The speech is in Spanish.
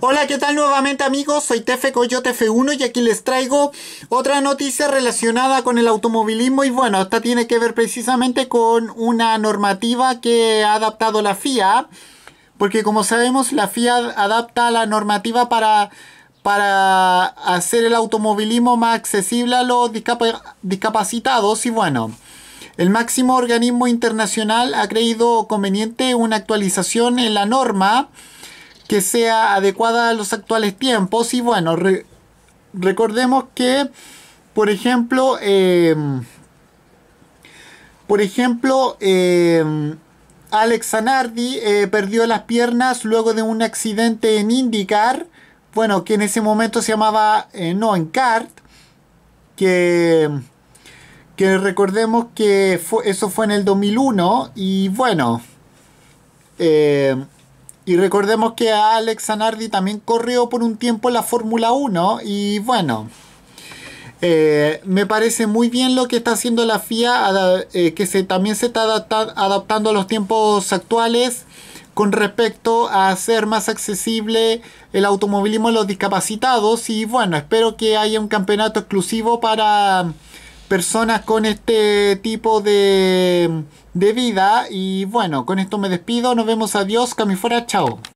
Hola, ¿qué tal nuevamente amigos? Soy Tefe Coyote F1 y aquí les traigo otra noticia relacionada con el automovilismo y bueno, esta tiene que ver precisamente con una normativa que ha adaptado la FIA, porque como sabemos la FIA adapta la normativa para para hacer el automovilismo más accesible a los discapacitados y bueno, el máximo organismo internacional ha creído conveniente una actualización en la norma que sea adecuada a los actuales tiempos. Y bueno, recordemos que, por ejemplo, eh, por ejemplo, eh, Alex Zanardi. Eh, perdió las piernas luego de un accidente en IndyCar. Bueno, que en ese momento se llamaba, no, en CART. Que, que recordemos que eso fue en el 2001. Y bueno, eh, y recordemos que Alex Zanardi también corrió por un tiempo la Fórmula 1 y bueno, eh, me parece muy bien lo que está haciendo la FIA, eh, que también se está adaptando a los tiempos actuales con respecto a hacer más accesible el automovilismo a los discapacitados y bueno, espero que haya un campeonato exclusivo para personas con este tipo de de vida. Y bueno, con esto me despido. Nos vemos. Adiós. fuera, Chao.